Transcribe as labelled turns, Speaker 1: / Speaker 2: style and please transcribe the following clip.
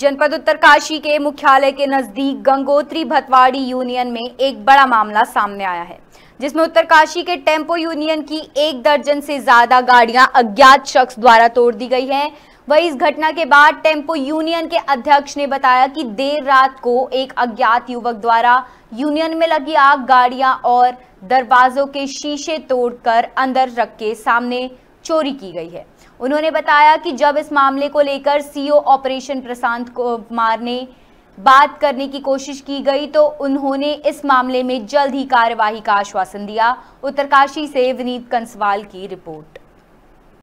Speaker 1: जनपद उत्तरकाशी के मुख्यालय के नजदीक गंगोत्री भतवाड़ी यूनियन में एक बड़ा मामला सामने आया है जिसमें उत्तरकाशी के टेम्पो यूनियन की एक दर्जन से ज्यादा गाड़ियां अज्ञात शख्स द्वारा तोड़ दी गई हैं वही इस घटना के बाद टेम्पो यूनियन के अध्यक्ष ने बताया कि देर रात को एक अज्ञात युवक द्वारा यूनियन में लगी आग गाड़ियां और दरवाजों के शीशे तोड़कर अंदर रख के सामने चोरी की गई है उन्होंने बताया कि जब इस मामले को लेकर सीओ ऑपरेशन प्रशांत कुमार ने बात करने की कोशिश की गई तो उन्होंने इस मामले में जल्द ही कार्यवाही का आश्वासन दिया उत्तरकाशी से विनीत कंसवाल की रिपोर्ट